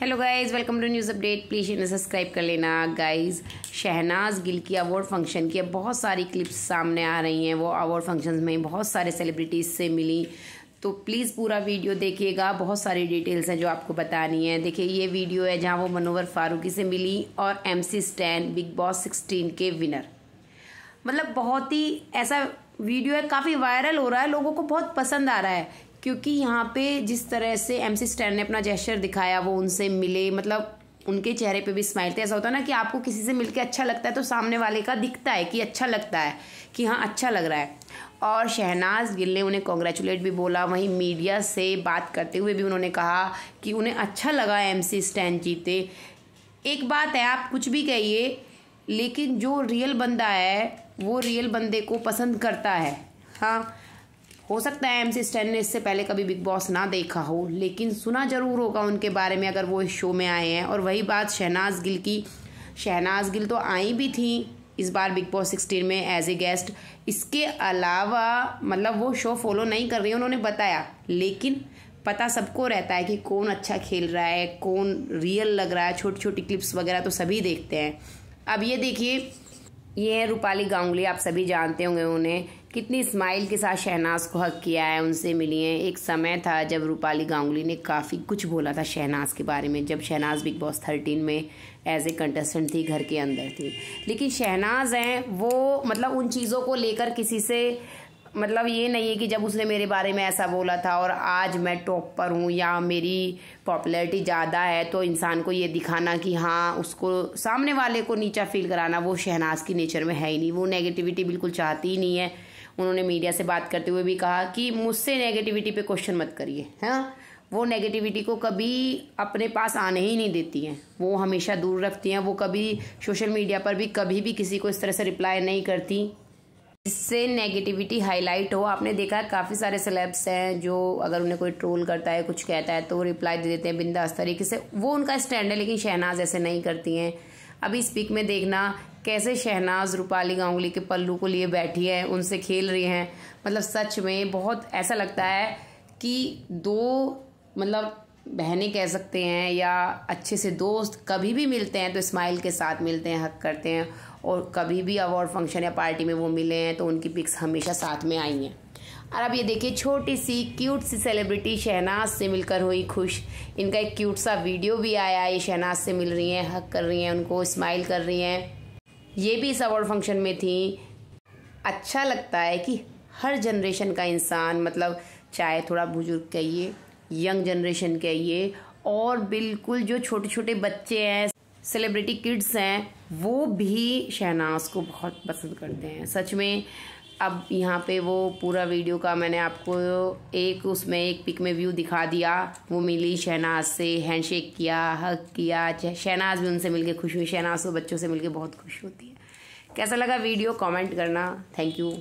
hello guys welcome to news update please इन्हें subscribe कर लेना गाइस शहनाज गिल की अवार्ड फंक्शन की बहुत सारी क्लिप्स सामने आ रही हैं वो अवार्ड फंक्शन में बहुत सारे सेलिब्रिटीज़ से मिली तो प्लीज़ पूरा वीडियो देखिएगा बहुत सारी डिटेल्स हैं जो आपको बतानी है देखिए ये वीडियो है जहाँ वो मनोवर फारूकी से मिली और MC Stan Bigg Boss sixteen के विनर मतलब बहुत ही ऐसा वीडियो है काफ़ी वायरल हो रहा है लोगों को बहुत पसंद आ रहा है क्योंकि यहाँ पे जिस तरह से एम सी स्टैन ने अपना जेस्चर दिखाया वो उनसे मिले मतलब उनके चेहरे पे भी स्माइल थे ऐसा होता है ना कि आपको किसी से मिलके अच्छा लगता है तो सामने वाले का दिखता है कि अच्छा लगता है कि हाँ अच्छा लग रहा है और शहनाज गिल ने उन्हें कॉन्ग्रेचुलेट भी बोला वहीं मीडिया से बात करते हुए भी उन्होंने कहा कि उन्हें अच्छा लगा एम सी स्टैन जीते एक बात है आप कुछ भी कहिए लेकिन जो रियल बंदा है वो रियल बंदे को पसंद करता है हाँ हो सकता है एमसी स्टैन ने इससे पहले कभी बिग बॉस ना देखा हो लेकिन सुना ज़रूर होगा उनके बारे में अगर वो इस शो में आए हैं और वही बात शहनाज गिल की शहनाज गिल तो आई भी थी इस बार बिग बॉस सिक्सटीन में एज ए गेस्ट इसके अलावा मतलब वो शो फॉलो नहीं कर रही उन्होंने बताया लेकिन पता सबको रहता है कि कौन अच्छा खेल रहा है कौन रियल लग रहा है छोटी छोटी क्लिप्स वगैरह तो सभी देखते हैं अब ये देखिए ये हैं रूपाली गांगुली आप सभी जानते होंगे उन्हें कितनी स्माइल के साथ शहनाज को हक किया है उनसे मिली हैं एक समय था जब रूपाली गांगुली ने काफ़ी कुछ बोला था शहनाज के बारे में जब शहनाज बिग बॉस थर्टीन में एज ए कंटेस्टेंट थी घर के अंदर थी लेकिन शहनाज हैं वो मतलब उन चीज़ों को लेकर किसी से मतलब ये नहीं है कि जब उसने मेरे बारे में ऐसा बोला था और आज मैं टॉप पर हूँ या मेरी पॉपुलैरिटी ज़्यादा है तो इंसान को ये दिखाना कि हाँ उसको सामने वाले को नीचा फील कराना वो शहनाज की नेचर में है ही नहीं वो नेगेटिविटी बिल्कुल चाहती ही नहीं है उन्होंने मीडिया से बात करते हुए भी कहा कि मुझसे नेगेटिविटी पे क्वेश्चन मत करिए हाँ वो नेगेटिविटी को कभी अपने पास आने ही नहीं देती हैं वो हमेशा दूर रखती हैं वो कभी सोशल मीडिया पर भी कभी भी किसी को इस तरह से रिप्लाई नहीं करती जिससे नेगेटिविटी हाईलाइट हो आपने देखा है काफ़ी सारे सेलेब्स हैं जो अगर उन्हें कोई ट्रोल करता है कुछ कहता है तो रिप्लाई दे देते हैं बिंदास तरीके से वो उनका स्टैंड है लेकिन शहनाज ऐसे नहीं करती हैं अभी इस पिक में देखना कैसे शहनाज रूपाली गांगुली के पल्लू को लिए बैठी है उनसे खेल रही हैं मतलब सच में बहुत ऐसा लगता है कि दो मतलब बहनें कह सकते हैं या अच्छे से दोस्त कभी भी मिलते हैं तो स्माइल के साथ मिलते हैं हक करते हैं और कभी भी अवार्ड फंक्शन या पार्टी में वो मिले हैं तो उनकी पिक्स हमेशा साथ में आई हैं और अब ये देखिए छोटी सी क्यूट सी सेलिब्रिटी शहनाज से मिलकर हुई खुश इनका एक क्यूट सा वीडियो भी आया ये शहनाज से मिल रही हैं हक कर रही हैं उनको स्माइल कर रही हैं ये भी इस अवार्ड फंक्शन में थी अच्छा लगता है कि हर जनरेशन का इंसान मतलब चाहे थोड़ा बुजुर्ग कहिए यंग जनरेशन कहिए और बिल्कुल जो छोटे छोटे बच्चे हैं सेलिब्रिटी किड्स हैं वो भी शहनाज को बहुत पसंद करते हैं सच में अब यहाँ पे वो पूरा वीडियो का मैंने आपको एक उसमें एक पिक में व्यू दिखा दिया वो मिली शहनाज से हैंडशेक किया हक किया शहनाज भी उनसे मिलके खुश हुई शहनाज वो बच्चों से मिलके बहुत खुश होती है कैसा लगा वीडियो कमेंट करना थैंक यू